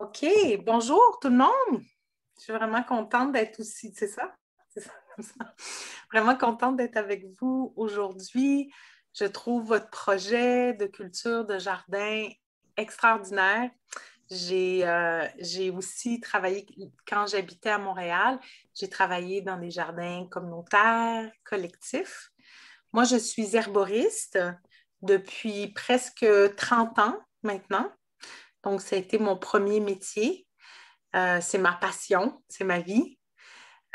OK, bonjour tout le monde. Je suis vraiment contente d'être aussi, c'est ça? Vraiment contente d'être avec vous aujourd'hui. Je trouve votre projet de culture de jardin extraordinaire. J'ai, euh, j'ai aussi travaillé, quand j'habitais à Montréal, j'ai travaillé dans des jardins communautaires, collectifs. Moi, je suis herboriste depuis presque 30 ans maintenant. Donc, ça a été mon premier métier. Euh, c'est ma passion, c'est ma vie.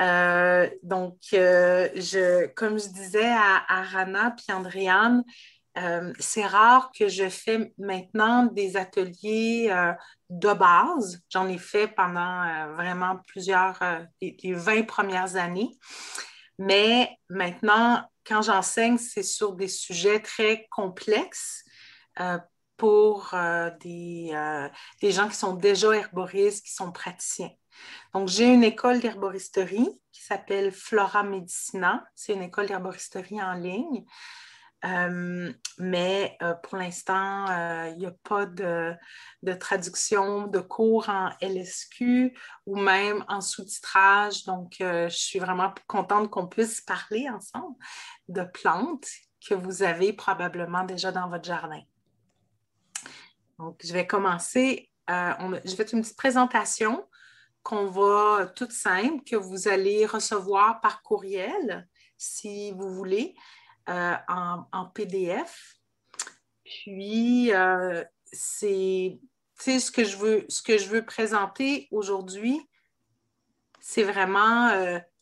Euh, donc, euh, je, comme je disais à, Rana puis Andréane, c'est rare que je fais maintenant des ateliers de base. J'en ai fait pendant vraiment plusieurs, les, 20 premières années. Mais maintenant, quand j'enseigne, c'est sur des sujets très complexes pour euh, euh, des, gens qui sont déjà herboristes, qui sont praticiens. Donc, j'ai une école d'herboristerie qui s'appelle Flora Medicina. C'est une école d'herboristerie en ligne. Euh, mais pour l'instant, il n'y a pas de, de, traduction de cours en LSQ ou même en sous-titrage. Donc, je suis vraiment contente qu'on puisse parler ensemble de plantes que vous avez probablement déjà dans votre jardin. Donc, je vais commencer. Euh, je vais faire une petite présentation qu'on va toute simple, que vous allez recevoir par courriel, si vous voulez, euh, en, PDF. Puis, euh, c'est ce que je veux, ce que je veux présenter aujourd'hui, c'est vraiment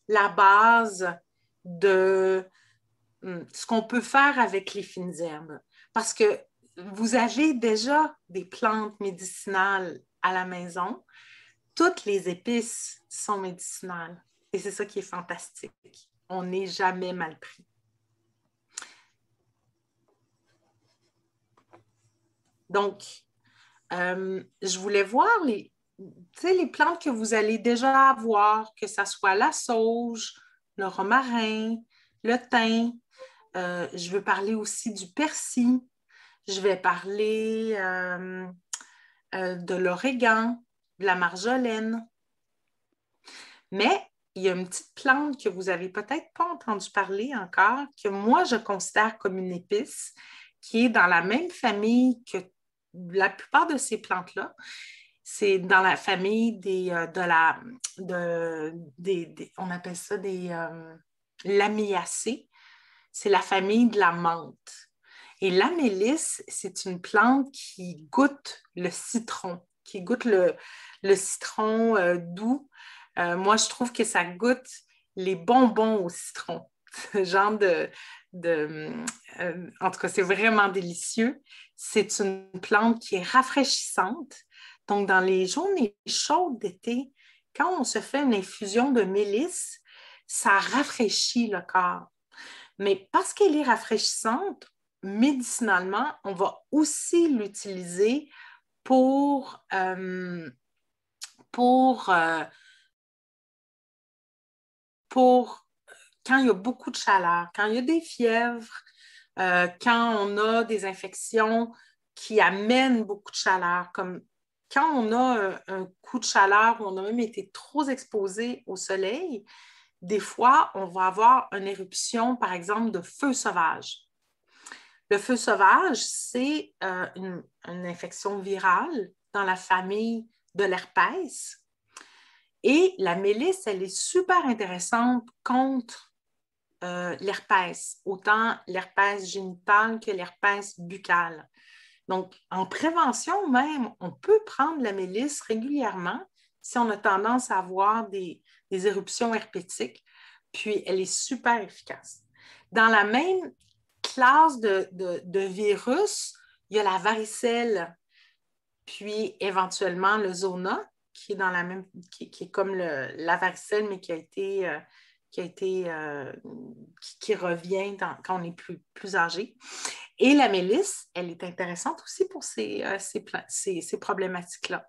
la base de hmm, ce qu'on peut faire avec les fines herbes. Parce que vous avez déjà des plantes médicinales à la maison. Toutes les épices sont médicinales. Et c'est ça qui est fantastique. On n'est jamais mal pris. Donc, euh, je voulais voir les, plantes que vous allez déjà avoir, que ce soit la sauge, le romarin, le thym. Euh, je veux parler aussi du persil, je vais parler euh, euh, de l'origan, de la marjolaine. Mais il y a une petite plante que vous n'avez peut-être pas entendu parler encore, que moi je considère comme une épice, qui est dans la même famille que la plupart de ces plantes-là. C'est dans la famille des, euh, on appelle ça des lamiacées. C'est la famille de la menthe. Et la mélisse, c'est une plante qui goûte le citron, qui goûte le, citron euh, doux. Euh, moi, je trouve que ça goûte les bonbons au citron. Ce genre de. Euh, en tout cas, c'est vraiment délicieux. C'est une plante qui est rafraîchissante. Donc, dans les journées chaudes d'été, quand on se fait une infusion de mélisse, ça rafraîchit le corps. Mais parce qu'elle est rafraîchissante, médicinalement, on va aussi l'utiliser pour, euh, euh, pour, quand il y a beaucoup de chaleur, quand il y a des fièvres, euh, quand on a des infections qui amènent beaucoup de chaleur, comme quand on a un, coup de chaleur où on a même été trop exposé au soleil, des fois, on va avoir une éruption, par exemple, de feu sauvage. Le feu sauvage, c'est euh, une, infection virale dans la famille de l'herpès. Et la mélisse, elle est super intéressante contre euh, l'herpès, autant l'herpès génital que l'herpès buccal. Donc, en prévention même, on peut prendre la mélisse régulièrement si on a tendance à avoir des, des éruptions herpétiques, puis elle est super efficace. Dans la même classe de, virus, il y a la varicelle, puis éventuellement le zona, qui est dans la même, qui, est comme la varicelle, mais qui a été, euh, qui a été, euh, qui, revient quand on est plus, plus âgé. Et la mélisse, elle est intéressante aussi pour euh, ces, ces problématiques-là.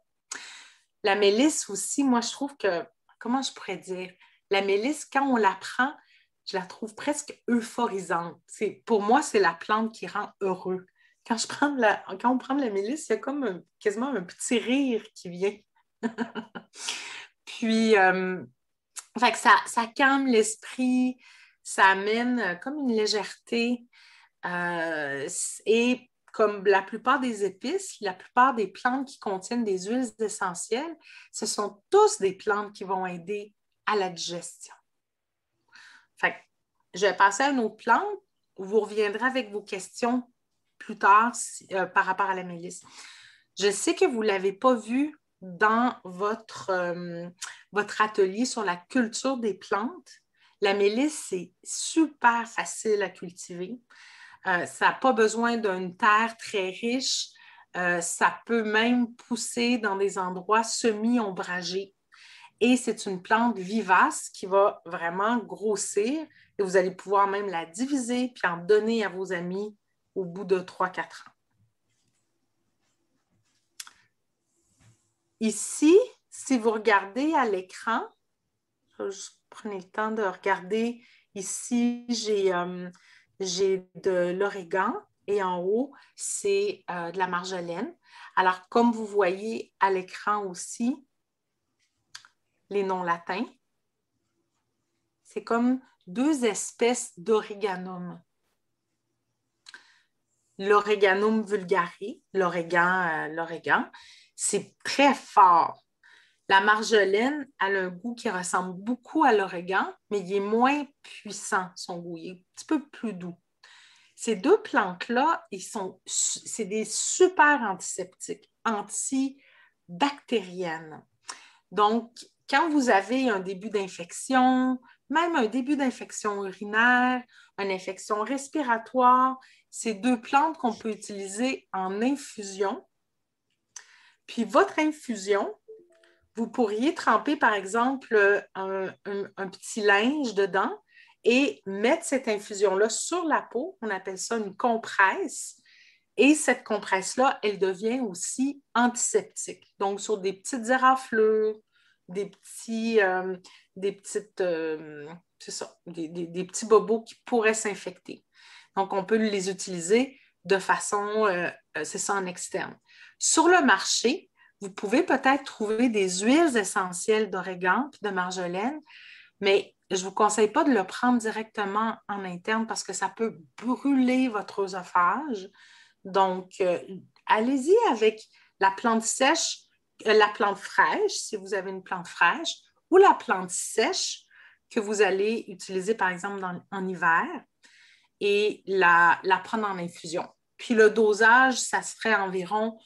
La mélisse aussi, moi, je trouve que, comment je pourrais dire, la mélisse, quand on la prend, je la trouve presque euphorisante. pour moi, c'est la plante qui rend heureux. Quand, on prend la mélisse, il y a comme quasiment un petit rire qui vient. Puis, euh, ça, calme l'esprit, ça amène euh, comme une légèreté. Euh, et comme la plupart des épices, la plupart des plantes qui contiennent des huiles essentielles, ce sont tous des plantes qui vont aider à la digestion. Fait je vais passer à nos plantes. Vous reviendrez avec vos questions plus tard euh, par rapport à la mélisse. Je sais que vous ne l'avez pas vu dans votre, euh, atelier sur la culture des plantes. La mélisse, c'est super facile à cultiver. Euh, ça n'a pas besoin d'une terre très riche. ça peut même pousser dans des endroits semi-ombragés. Et c'est une plante vivace qui va vraiment grossir et vous allez pouvoir même la diviser puis en donner à vos amis au bout de 3-4 ans. Ici, si vous regardez à l'écran, prenez le temps de regarder ici, j'ai euh, de l'origan et en haut, c'est euh, de la marjolaine. Alors, comme vous voyez à l'écran aussi, les noms latins. C'est comme deux espèces d'origanum. L'origanum vulgari, l'origan, euh, c'est très fort. La marjolaine a un goût qui ressemble beaucoup à l'origan, mais il est moins puissant, son goût. Il est un petit peu plus doux. Ces deux plantes-là, c'est des super antiseptiques, antibactériennes. Donc, quand vous avez un début d'infection, même un début d'infection urinaire, une infection respiratoire, c'est deux plantes qu'on peut utiliser en infusion. Puis votre infusion, vous pourriez tremper, par exemple, un, petit linge dedans et mettre cette infusion-là sur la peau. On appelle ça une compresse. Et cette compresse-là, elle devient aussi antiseptique. Donc, sur des petites éraflures, des petits, bobos qui pourraient s'infecter. Donc, on peut les utiliser de façon, euh, euh, c'est ça, en externe. Sur le marché, vous pouvez peut-être trouver des huiles essentielles d'origan de marjolaine, mais je ne vous conseille pas de le prendre directement en interne parce que ça peut brûler votre oesophage. Donc, euh, allez-y avec la plante sèche euh, la plante fraîche, si vous avez une plante fraîche, ou la plante sèche que vous allez utiliser, par exemple, en hiver, et la, prendre en infusion. Puis le dosage, ça serait environ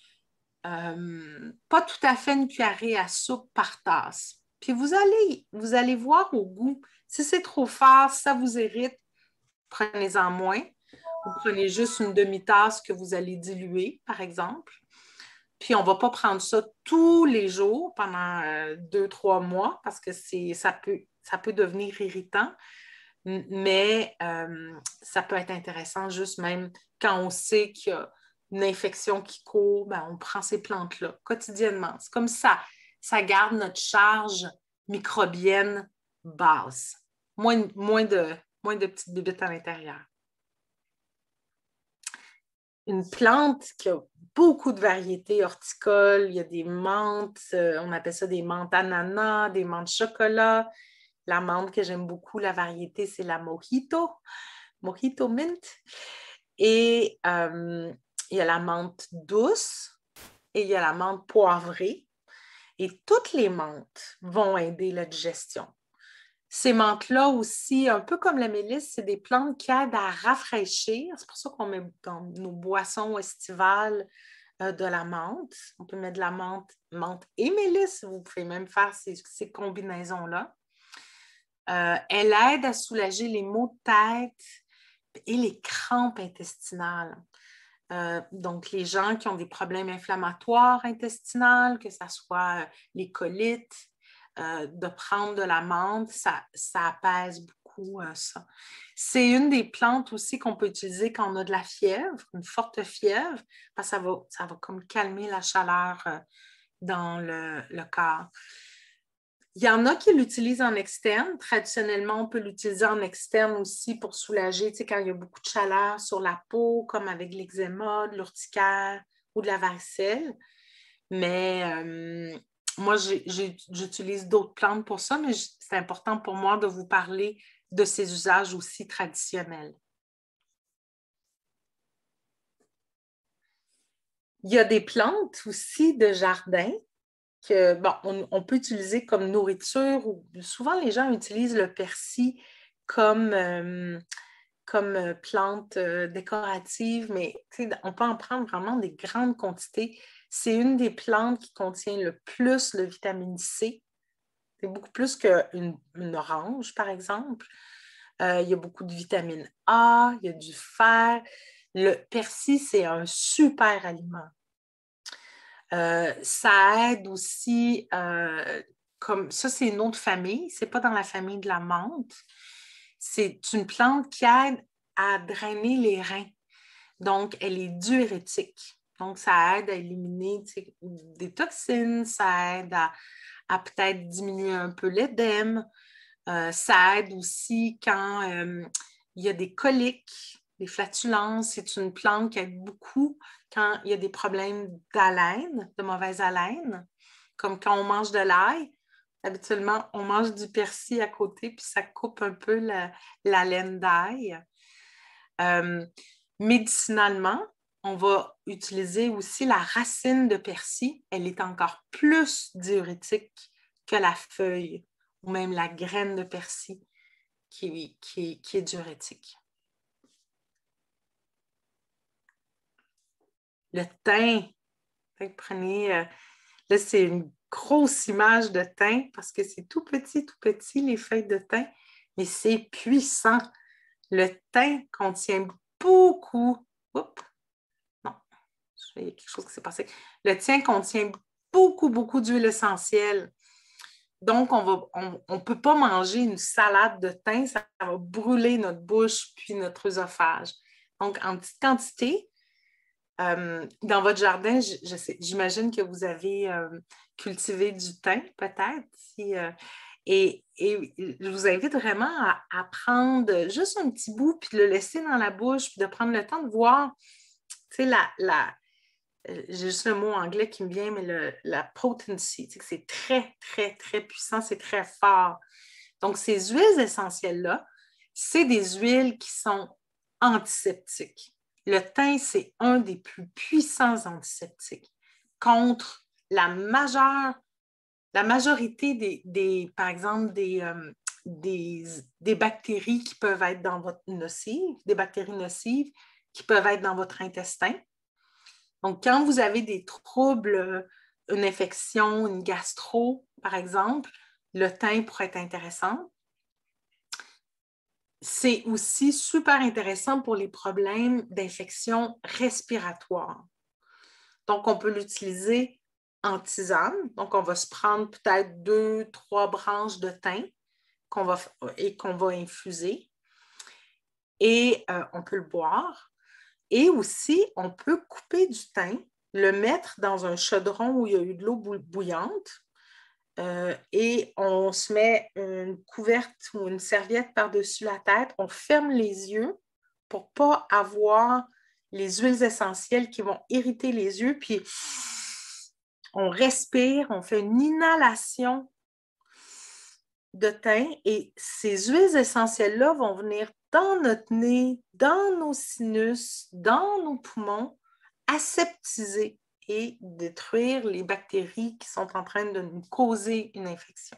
euh, pas tout à fait une cuillerée à soupe par tasse. Puis vous allez, vous allez voir au goût. Si c'est trop fort, ça vous irrite, prenez-en moins. Vous prenez juste une demi-tasse que vous allez diluer, par exemple. Puis on ne va pas prendre ça tous les jours pendant euh, deux, trois mois parce que ça peut, ça peut devenir irritant. Mais euh, ça peut être intéressant juste même quand on sait qu'il y a une infection qui court, ben, on prend ces plantes-là quotidiennement. C'est comme ça, ça garde notre charge microbienne basse. Moins, de, moins de petites bébites à l'intérieur une plante qui a beaucoup de variétés horticoles. Il y a des menthes, euh, on appelle ça des menthes ananas, des menthes chocolat. La menthe que j'aime beaucoup, la variété, c'est la mojito, mojito mint. Et euh, il y a la menthe douce et il y a la menthe poivrée. Et toutes les menthes vont aider la digestion. Ces menthes-là aussi, un peu comme la mélisse, c'est des plantes qui aident à rafraîchir. C'est pour ça qu'on met dans nos boissons estivales euh, de la menthe. On peut mettre de la menthe, menthe et mélisse. Vous pouvez même faire ces, combinaisons-là. Euh, elle aide à soulager les maux de tête et les crampes intestinales. Euh, donc, les gens qui ont des problèmes inflammatoires intestinales, que ce soit les colites, euh, de prendre de l'amande, ça, ça apaise beaucoup euh, ça. C'est une des plantes aussi qu'on peut utiliser quand on a de la fièvre, une forte fièvre, parce que ça va, ça va comme calmer la chaleur euh, dans le, corps. Il y en a qui l'utilisent en externe. Traditionnellement, on peut l'utiliser en externe aussi pour soulager, tu sais, quand il y a beaucoup de chaleur sur la peau, comme avec l'eczéma, de l'urticaire ou de la varicelle. Mais moi, j'utilise d'autres plantes pour ça, mais c'est important pour moi de vous parler de ces usages aussi traditionnels. Il y a des plantes aussi de jardin que, bon, on, peut utiliser comme nourriture. souvent, les gens utilisent le persil comme, euh, euh, plante euh, décorative, mais on peut en prendre vraiment des grandes quantités c'est une des plantes qui contient le plus de vitamine C. C'est beaucoup plus qu'une orange, par exemple. Euh, il y a beaucoup de vitamine A, il y a du fer. Le persil, c'est un super aliment. Euh, ça aide aussi, euh, comme ça, c'est une autre famille, c'est pas dans la famille de la menthe. C'est une plante qui aide à drainer les reins. Donc, elle est diurétique. Donc, ça aide à éliminer des toxines, ça aide à, peut-être diminuer un peu l'édème. Euh, ça aide aussi quand euh, il y a des coliques, des flatulences. C'est une plante qui aide beaucoup quand il y a des problèmes d'haleine, de mauvaise haleine, comme quand on mange de l'ail. Habituellement, on mange du persil à côté, puis ça coupe un peu la, laine d'ail. Euh, médicinalement, on va utiliser aussi la racine de persil. Elle est encore plus diurétique que la feuille ou même la graine de persil qui, est diurétique. Le thym. Prenez, euh, là, c'est une grosse image de thym parce que c'est tout petit, tout petit, les feuilles de thym, mais c'est puissant. Le thym contient beaucoup, il y a quelque chose qui s'est passé. Le thym contient beaucoup, beaucoup d'huile essentielle. Donc, on ne peut pas manger une salade de thym, ça va brûler notre bouche puis notre œsophage. Donc, en petite quantité, euh, dans votre jardin, j'imagine que vous avez euh, cultivé du thym, peut-être. Euh, et, je vous invite vraiment à, prendre juste un petit bout, puis de le laisser dans la bouche, puis de prendre le temps de voir la, la, euh, j'ai juste le mot anglais qui me vient, mais la potency, c'est très, très, très puissant, c'est très fort. Donc, ces huiles essentielles-là, c'est des huiles qui sont antiseptiques. Le thym, c'est un des plus puissants antiseptiques contre la majeure, la majorité des, par exemple, euh, des, des, bactéries qui peuvent être dans votre nocive, des bactéries nocives qui peuvent être dans votre intestin donc, quand vous avez des troubles, euh, une infection, une gastro, par exemple, le thym pourrait être intéressant. C'est aussi super intéressant pour les problèmes d'infection respiratoire. Donc, on peut l'utiliser en tisane. Donc, on va se prendre peut-être deux, trois branches de thym qu'on va, et qu'on va infuser. Et euh, on peut le boire. Et aussi, on peut couper du thym, le mettre dans un chaudron où il y a eu de l'eau bouillante euh, et on se met une couverte ou une serviette par-dessus la tête. On ferme les yeux pour ne pas avoir les huiles essentielles qui vont irriter les yeux. Puis on respire, on fait une inhalation de thym et ces huiles essentielles-là vont venir dans notre nez, dans nos sinus, dans nos poumons, aseptiser et détruire les bactéries qui sont en train de nous causer une infection.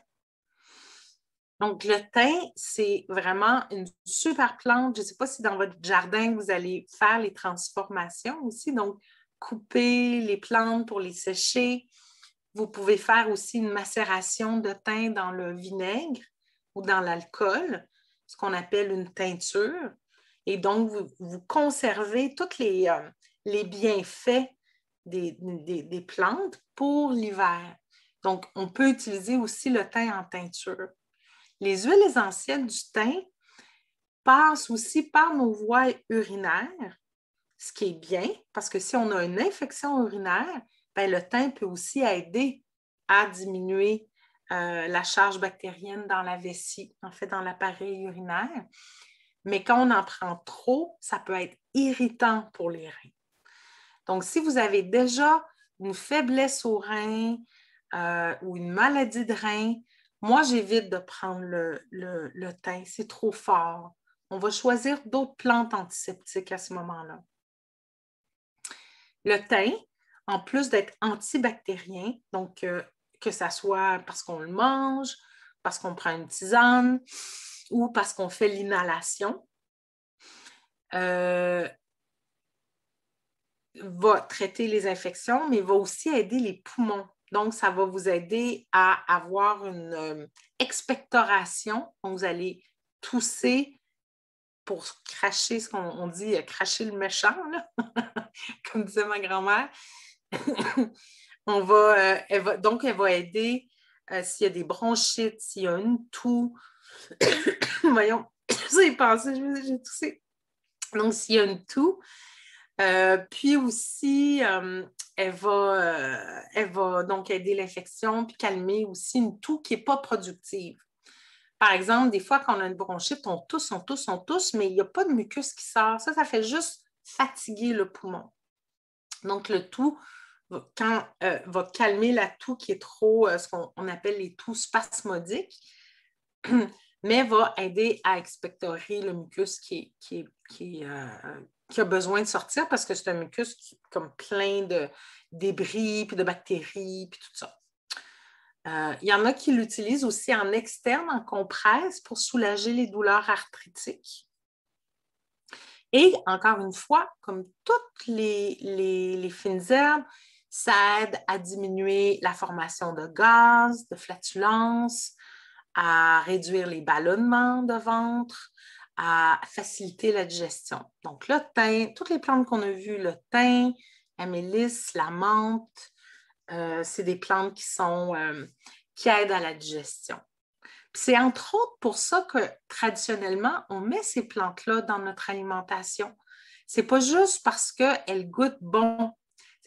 Donc, le thym, c'est vraiment une super plante. Je ne sais pas si dans votre jardin, vous allez faire les transformations aussi. Donc, couper les plantes pour les sécher. Vous pouvez faire aussi une macération de thym dans le vinaigre ou dans l'alcool ce qu'on appelle une teinture. Et donc, vous, conservez tous les, euh, bienfaits des, plantes pour l'hiver. Donc, on peut utiliser aussi le thym en teinture. Les huiles essentielles du thym passent aussi par nos voies urinaires, ce qui est bien parce que si on a une infection urinaire, ben, le thym peut aussi aider à diminuer euh, la charge bactérienne dans la vessie, en fait, dans l'appareil urinaire. Mais quand on en prend trop, ça peut être irritant pour les reins. Donc, si vous avez déjà une faiblesse aux reins euh, ou une maladie de rein, moi, j'évite de prendre le, le, thym. C'est trop fort. On va choisir d'autres plantes antiseptiques à ce moment-là. Le thym, en plus d'être antibactérien, donc euh, que ce soit parce qu'on le mange, parce qu'on prend une tisane ou parce qu'on fait l'inhalation, euh, va traiter les infections, mais va aussi aider les poumons. Donc, ça va vous aider à avoir une euh, expectoration. Vous allez tousser pour cracher ce qu'on dit, euh, cracher le méchant, comme disait ma grand-mère. Euh, va, donc, elle va aider euh, s'il y a des bronchites, s'il y a une toux. Voyons, j'ai pensé, j'ai toussé. Donc, s'il y a une toux. Euh, puis aussi, elle va, elle, va, donc aider l'infection puis calmer aussi une toux qui n'est pas productive. Par exemple, des fois, quand on a une bronchite, on tousse, on tousse, on tousse, mais il n'y a pas de mucus qui sort. Ça, ça fait juste fatiguer le poumon. Donc, le tout euh, va calmer la toux qui est trop, euh, ce qu'on appelle les toux spasmodiques, mais va aider à expectorer le mucus euh, qui, a besoin de sortir parce que c'est un mucus qui, comme plein de débris, puis de bactéries, puis tout ça. Il y en a qui l'utilisent aussi en externe, en compresse, pour soulager les douleurs arthritiques. Et encore une fois, comme toutes les, les fines herbes, ça aide à diminuer la formation de gaz, de flatulence, à réduire les ballonnements de ventre, à faciliter la digestion. Donc, le thym, toutes les plantes qu'on a vues, le thym, la mélisse, la menthe, euh, c'est des plantes qui, euh, qui aident à la digestion. C'est entre autres pour ça que traditionnellement, on met ces plantes-là dans notre alimentation. C'est pas juste parce qu'elles goûtent bon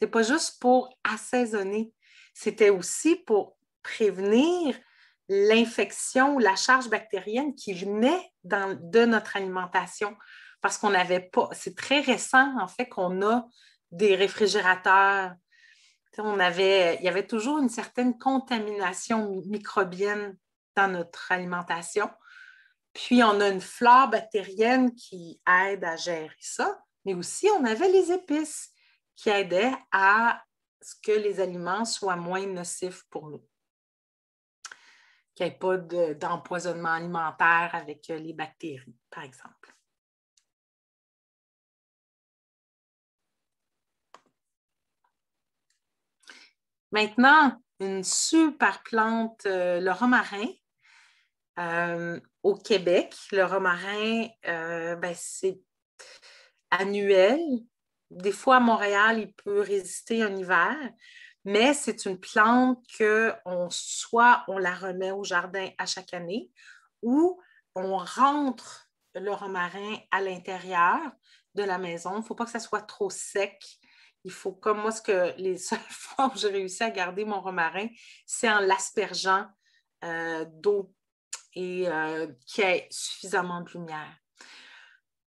pas juste pour assaisonner, c'était aussi pour prévenir l'infection ou la charge bactérienne qui venait dans, de notre alimentation. Parce qu'on n'avait pas, c'est très récent en fait qu'on a des réfrigérateurs. On avait, il y avait toujours une certaine contamination microbienne dans notre alimentation. Puis on a une flore bactérienne qui aide à gérer ça, mais aussi on avait les épices qui aidait à ce que les aliments soient moins nocifs pour nous. Qu'il n'y ait pas d'empoisonnement alimentaire avec euh, les bactéries, par exemple. Maintenant, une super plante, euh, le romarin. Euh, au Québec, le romarin, ben, c'est annuel des fois, à Montréal, il peut résister un hiver, mais c'est une plante que soit on la remet au jardin à chaque année ou on rentre le romarin à l'intérieur de la maison. Il ne faut pas que ça soit trop sec. Il faut, comme moi, ce que les seules fois où j'ai réussi à garder mon romarin, c'est en l'aspergeant euh, d'eau et euh, qu'il y ait suffisamment de lumière.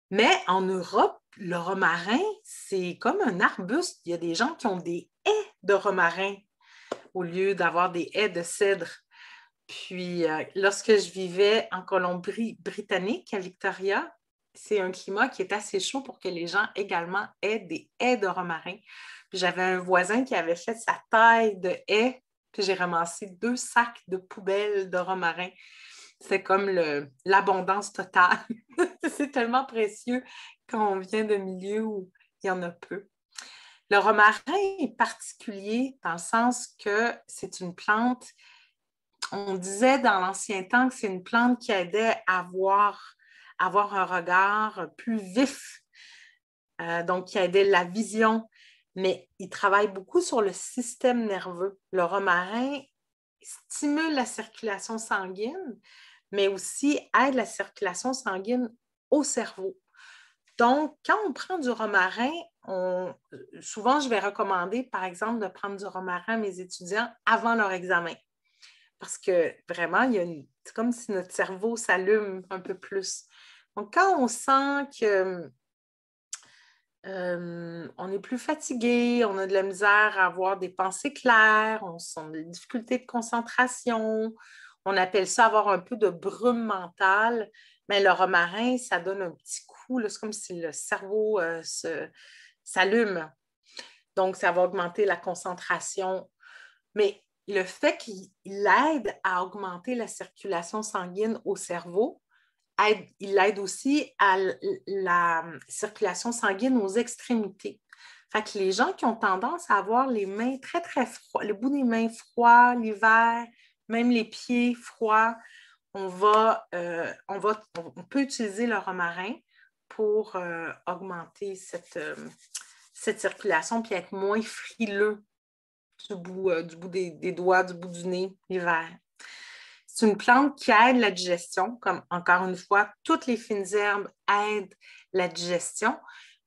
Mais en Europe, le romarin, c'est comme un arbuste. Il y a des gens qui ont des haies de romarin au lieu d'avoir des haies de cèdre. Puis, euh, lorsque je vivais en Colombie-Britannique, à Victoria, c'est un climat qui est assez chaud pour que les gens également aient des haies de romarin. j'avais un voisin qui avait fait sa taille de haies, puis j'ai ramassé deux sacs de poubelles de romarin c'est comme l'abondance totale. c'est tellement précieux quand on vient d'un milieu où il y en a peu. Le romarin est particulier dans le sens que c'est une plante, on disait dans l'ancien temps que c'est une plante qui aidait à avoir un regard plus vif, euh, donc qui aidait la vision, mais il travaille beaucoup sur le système nerveux. Le romarin stimule la circulation sanguine, mais aussi aide la circulation sanguine au cerveau. Donc, quand on prend du romarin, souvent, je vais recommander, par exemple, de prendre du romarin à mes étudiants avant leur examen. Parce que vraiment, il c'est comme si notre cerveau s'allume un peu plus. Donc, quand on sent que on est plus fatigué, on a de la misère à avoir des pensées claires, on a des difficultés de concentration. On appelle ça avoir un peu de brume mentale, mais le romarin, ça donne un petit coup. C'est comme si le cerveau euh, s'allume. Donc, ça va augmenter la concentration. Mais le fait qu'il aide à augmenter la circulation sanguine au cerveau, il aide aussi à la circulation sanguine aux extrémités. Fait que les gens qui ont tendance à avoir les mains très, très froides, le bout des mains froid, l'hiver, même les pieds froids, on euh, peut utiliser le romarin pour euh, augmenter cette, euh, circulation et être moins frileux du bout, des, doigts, du bout du nez l'hiver. C'est une plante qui aide la digestion, comme encore une fois, toutes les fines herbes aident la digestion,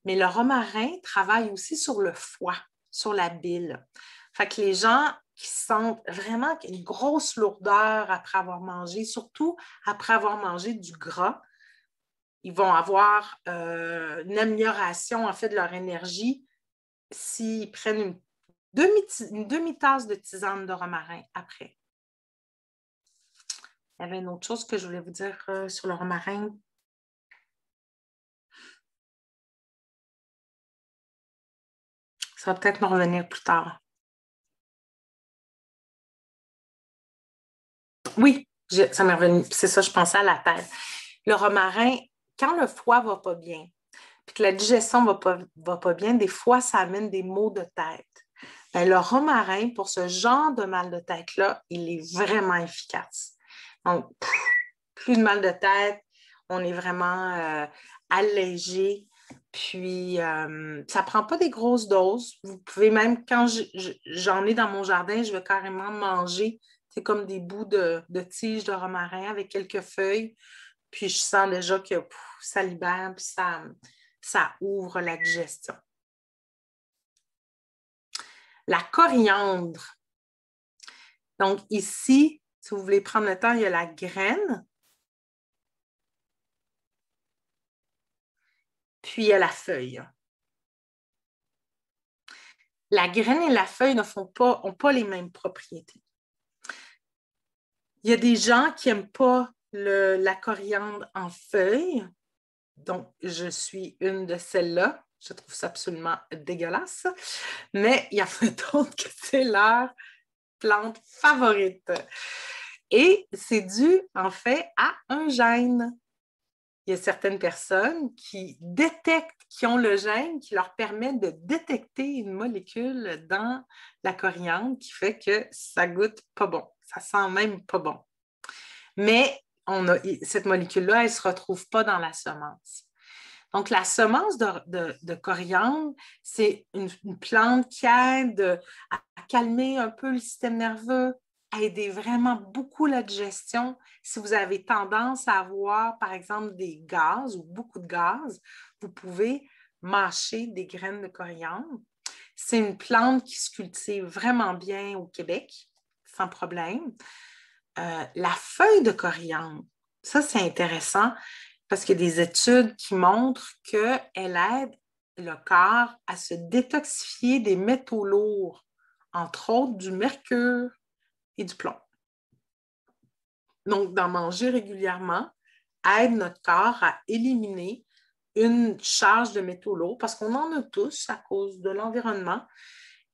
mais le romarin travaille aussi sur le foie, sur la bile. Fait que les gens qui sentent vraiment une grosse lourdeur après avoir mangé, surtout après avoir mangé du gras, ils vont avoir euh, une amélioration en fait de leur énergie s'ils prennent une demi-tasse de tisane de romarin après. Il y avait une autre chose que je voulais vous dire euh, sur le romarin. Ça va peut-être me revenir plus tard. Oui, ça m'est revenu. C'est ça, je pensais à la tête. Le romarin, quand le foie va pas bien, puis que la digestion va pas, va pas bien, des fois, ça amène des maux de tête. Ben, le romarin, pour ce genre de mal de tête-là, il est vraiment efficace. Donc, plus de mal de tête, on est vraiment euh, allégé. Puis, euh, ça ne prend pas des grosses doses. Vous pouvez même, quand j'en ai dans mon jardin, je vais carrément manger. C'est comme des bouts de, tiges de romarin avec quelques feuilles. Puis, je sens déjà que ça libère, puis ça ouvre la digestion. La coriandre. Donc, ici, si vous voulez prendre le temps, il y a la graine. Puis il y a la feuille. La graine et la feuille ne font pas, ont pas les mêmes propriétés. Il y a des gens qui n'aiment pas la coriandre en feuille. Donc, je suis une de celles-là. Je trouve ça absolument dégueulasse. Mais il y en a d'autres que c'est leur plante favorite. Et c'est dû, en fait, à un gène. Il y a certaines personnes qui détectent, qui ont le gène qui leur permet de détecter une molécule dans la coriandre qui fait que ça goûte pas bon, ça sent même pas bon. Mais cette molécule-là, elle ne se retrouve pas dans la semence. Donc, la semence de, coriandre, c'est une, plante qui aide à calmer un peu le système nerveux, aider vraiment beaucoup la digestion. Si vous avez tendance à avoir, par exemple, des gaz ou beaucoup de gaz, vous pouvez mâcher des graines de coriandre. C'est une plante qui se cultive vraiment bien au Québec, sans problème. Euh, la feuille de coriandre, ça c'est intéressant parce qu'il y a des études qui montrent qu'elle aide le corps à se détoxifier des métaux lourds, entre autres du mercure du plomb. Donc, d'en manger régulièrement aide notre corps à éliminer une charge de métaux lourds parce qu'on en a tous à cause de l'environnement.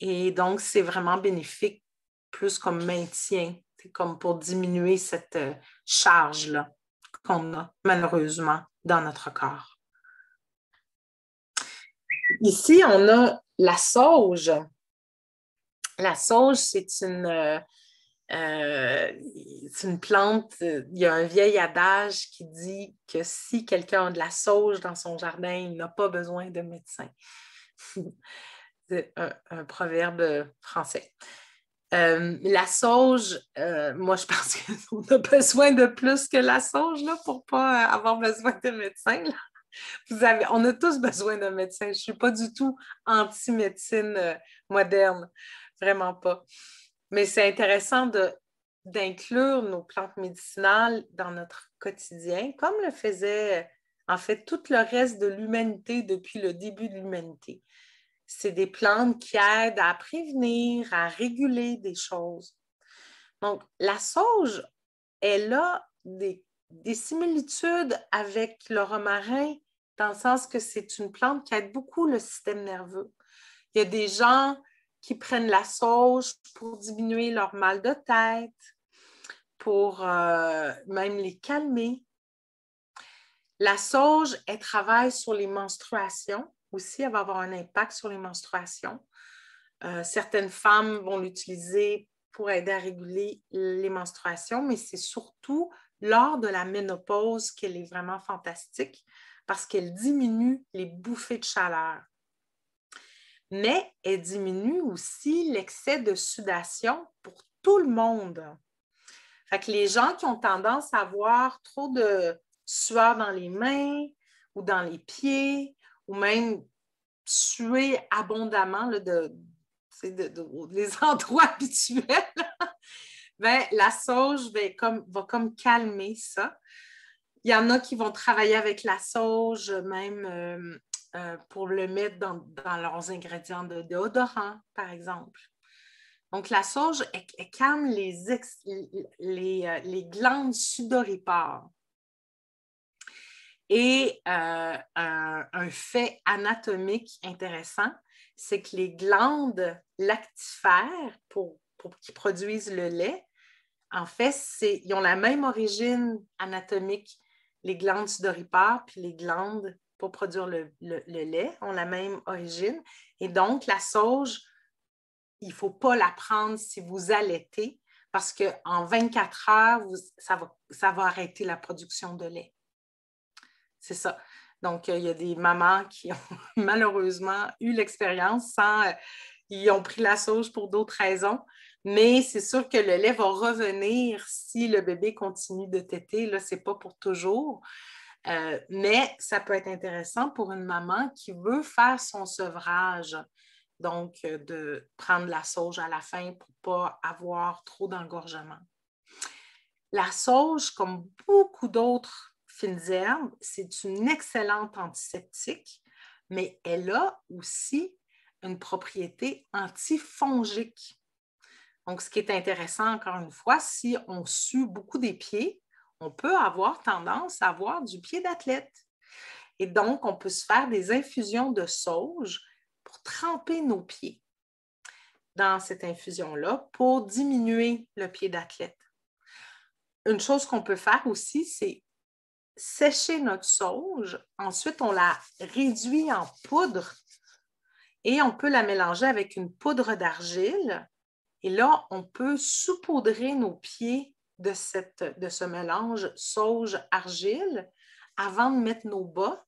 Et donc, c'est vraiment bénéfique plus comme maintien, comme pour diminuer cette euh, charge-là qu'on a malheureusement dans notre corps. Ici, on a la sauge. La sauge, c'est une euh, euh, c'est une plante, euh, il y a un vieil adage qui dit que si quelqu'un a de la sauge dans son jardin, il n'a pas besoin de médecin. c'est un, proverbe français. Euh, la sauge, moi je pense qu'on a besoin de plus que la sauge pour ne pas avoir besoin de médecin. on a tous besoin d'un médecin. Je ne suis pas du tout anti-médecine moderne, vraiment pas. Mais c'est intéressant de, d'inclure nos plantes médicinales dans notre quotidien, comme le faisait en fait tout le reste de l'humanité depuis le début de l'humanité. C'est des plantes qui aident à prévenir, à réguler des choses. Donc, la sauge, elle a des, des similitudes avec le romarin dans le sens que c'est une plante qui aide beaucoup le système nerveux. Il y a des gens qui prennent la sauge pour diminuer leur mal de tête, pour euh, même les calmer. La sauge, elle travaille sur les menstruations aussi, elle va avoir un impact sur les menstruations. Euh, certaines femmes vont l'utiliser pour aider à réguler les menstruations, mais c'est surtout lors de la ménopause qu'elle est vraiment fantastique parce qu'elle diminue les bouffées de chaleur mais elle diminue aussi l'excès de sudation pour tout le monde. Fait les gens qui ont tendance à avoir trop de sueur dans les mains ou dans les pieds, ou même suer abondamment les endroits habituels, ben, la sauge ben, va comme calmer ça. Il y en a qui vont travailler avec la sauge, même euh, euh, pour le mettre dans, leurs ingrédients de déodorant, par exemple. Donc, la sauge, elle, calme les, euh, glandes sudoripares. Et euh, un, fait anatomique intéressant, c'est que les glandes lactifères pour, qui produisent le lait, en fait, ils ont la même origine anatomique, les glandes sudoripares, puis les glandes pour produire le, lait, ont la même origine. Et donc, la sauge, il ne faut pas la prendre si vous allaitez, parce qu'en 24 heures, ça, va, arrêter la production de lait. C'est ça. Donc, euh, il y a des mamans qui ont malheureusement eu l'expérience sans. Euh, ils ont pris la sauge pour d'autres raisons. Mais c'est sûr que le lait va revenir si le bébé continue de téter. Là, n'est pas pour toujours. Euh, mais ça peut être intéressant pour une maman qui veut faire son sevrage, donc euh, de prendre la sauge à la fin pour ne pas avoir trop d'engorgement. La sauge, comme beaucoup d'autres fines herbes, c'est une excellente antiseptique, mais elle a aussi une propriété antifongique. Donc, ce qui est intéressant, encore une fois, si on sue beaucoup des pieds, on peut avoir tendance à avoir du pied d'athlète. Et donc, on peut se faire des infusions de sauge pour tremper nos pieds dans cette infusion-là pour diminuer le pied d'athlète. Une chose qu'on peut faire aussi, c'est sécher notre sauge. Ensuite, on la réduit en poudre et on peut la mélanger avec une poudre d'argile. Et là, on peut saupoudrer nos pieds de, cette, de ce mélange sauge-argile avant de mettre nos bas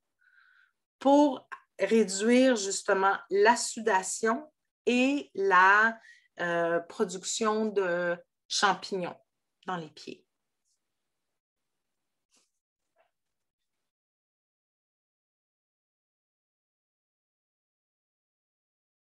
pour réduire justement la sudation et la euh, production de champignons dans les pieds.